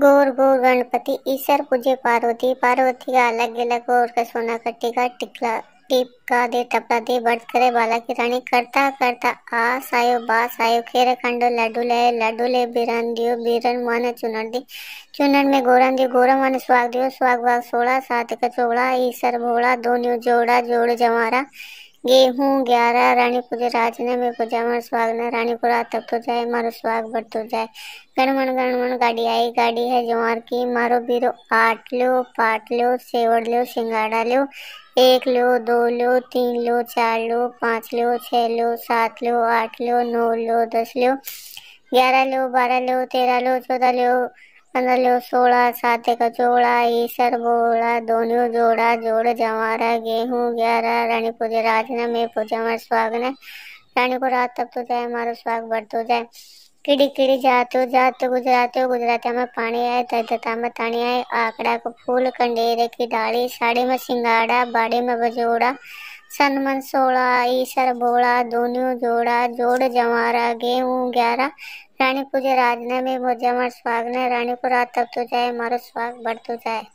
गोर गोर गणपति ईश्वर पूजे पार्वती पार्वती का अलग अलग गोर का सोना कट्टी का टिकला टिप का दे टपला दे बर्थ करे बाला की रानी करता करता आ सायो बा सायो खेर खंडो लड्डू ले लड्डू ले बिरन दियो बिरन माने चुनर दी चुनर में गोरन दियो गोरा माने स्वाग दियो स्वाग बाग सोड़ा सात का चोड़ा ईश्वर भोड़ा दोनियो जोड़ा जोड़ जमारा गेहूँ ग्यारह रानीपुर राजने में पूजा मर स्वाग न रानीपुर तब तो जाए मारो स्वाग बढ़ तो जाए गणमन गणमन गाड़ी आई गाड़ी है जवार की मारो बीरो आठ लो पाट लो सेवड़ लो सिंगाड़ा लो एक लो दो लो तीन लो चार लो पाँच लो छः लो सात लो आठ लो नौ लो दस लो ग्यारह लो बारह लो तेरह लो चौदह लो अंदर सोड़ा साते का ईसर बोड़ा दोनों जोड़ा जोड़ जवारा गेहूं ग्यारह रानी पूजे राजना में पूजे हमारे स्वाग ने रानी को रात तब तो जाए हमारा स्वाग बढ़तो जाए किड़ी किड़ी जाते जाते गुजराते हो गुजराते में पानी आए तथा में तानी आए आकड़ा को फूल कंडेरे की डाली साड़ी में सिंगाड़ा बाड़ी में बजोड़ा सनमन सोलह ईशर भोड़ा दोनियो जोड़ा जोड़ जमारा गेहूँ ग्यारह रानी पूजे राजने में मोजामर स्वागने रानी को रात तब तो जाए मारो स्वाग बढ़ तो जाए